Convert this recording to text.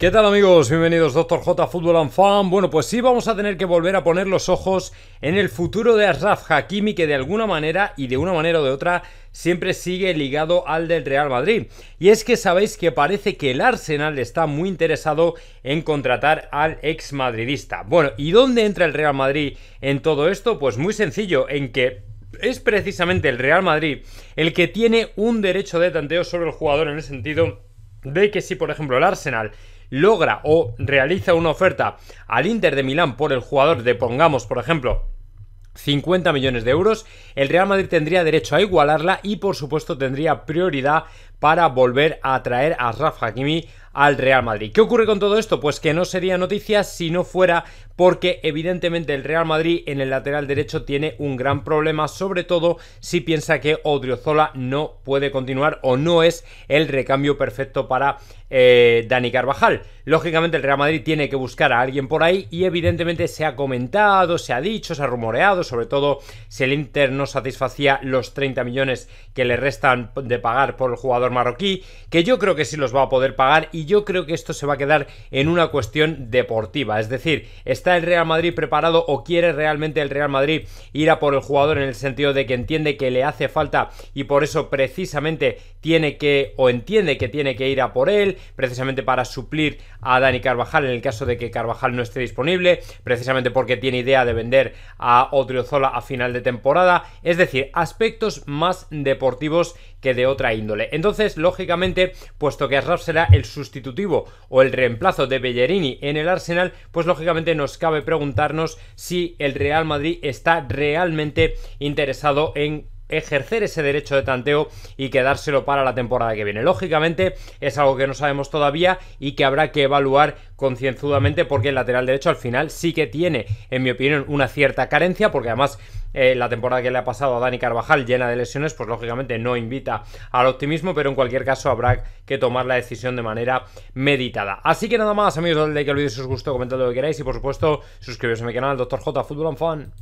¿Qué tal amigos? Bienvenidos Doctor J Fútbol and Fan. Bueno, pues sí vamos a tener que volver a poner los ojos en el futuro de Asraf Hakimi que de alguna manera y de una manera o de otra siempre sigue ligado al del Real Madrid. Y es que sabéis que parece que el Arsenal está muy interesado en contratar al ex madridista. Bueno, ¿y dónde entra el Real Madrid en todo esto? Pues muy sencillo, en que es precisamente el Real Madrid el que tiene un derecho de tanteo sobre el jugador en el sentido de que si por ejemplo el Arsenal logra o realiza una oferta al Inter de Milán por el jugador de, pongamos, por ejemplo, 50 millones de euros, el Real Madrid tendría derecho a igualarla y por supuesto tendría prioridad para volver a traer a Rafa Hakimi al Real Madrid. ¿Qué ocurre con todo esto? Pues que no sería noticia si no fuera porque evidentemente el Real Madrid en el lateral derecho tiene un gran problema, sobre todo si piensa que Odriozola no puede continuar o no es el recambio perfecto para eh, Dani Carvajal. Lógicamente el Real Madrid tiene que buscar a alguien por ahí y evidentemente se ha comentado, se ha dicho, se ha rumoreado, sobre todo si el Inter no satisfacía los 30 millones que le restan de pagar por el jugador marroquí, que yo creo que sí los va a poder pagar y yo creo que esto se va a quedar en una cuestión deportiva. Es decir, ¿está el Real Madrid preparado o quiere realmente el Real Madrid ir a por el jugador en el sentido de que entiende que le hace falta y por eso precisamente tiene que o entiende que tiene que ir a por él, precisamente para suplir a Dani Carvajal en el caso de que Carvajal no esté disponible, precisamente porque tiene idea de vender a Odriozola a final de temporada? Es decir, aspectos más deportivos que de otra índole. Entonces, lógicamente, puesto que Asraf será el sustituto o el reemplazo de Bellerini en el Arsenal, pues lógicamente nos cabe preguntarnos si el Real Madrid está realmente interesado en ejercer ese derecho de tanteo y quedárselo para la temporada que viene. Lógicamente es algo que no sabemos todavía y que habrá que evaluar concienzudamente porque el lateral derecho al final sí que tiene, en mi opinión, una cierta carencia porque además eh, la temporada que le ha pasado a Dani Carvajal llena de lesiones, pues lógicamente no invita al optimismo, pero en cualquier caso habrá que tomar la decisión de manera meditada. Así que nada más, amigos, dale like al vídeo si os gustó, comentad lo que queráis y por supuesto suscribiros a mi canal, Dr. J Fútbol Fan.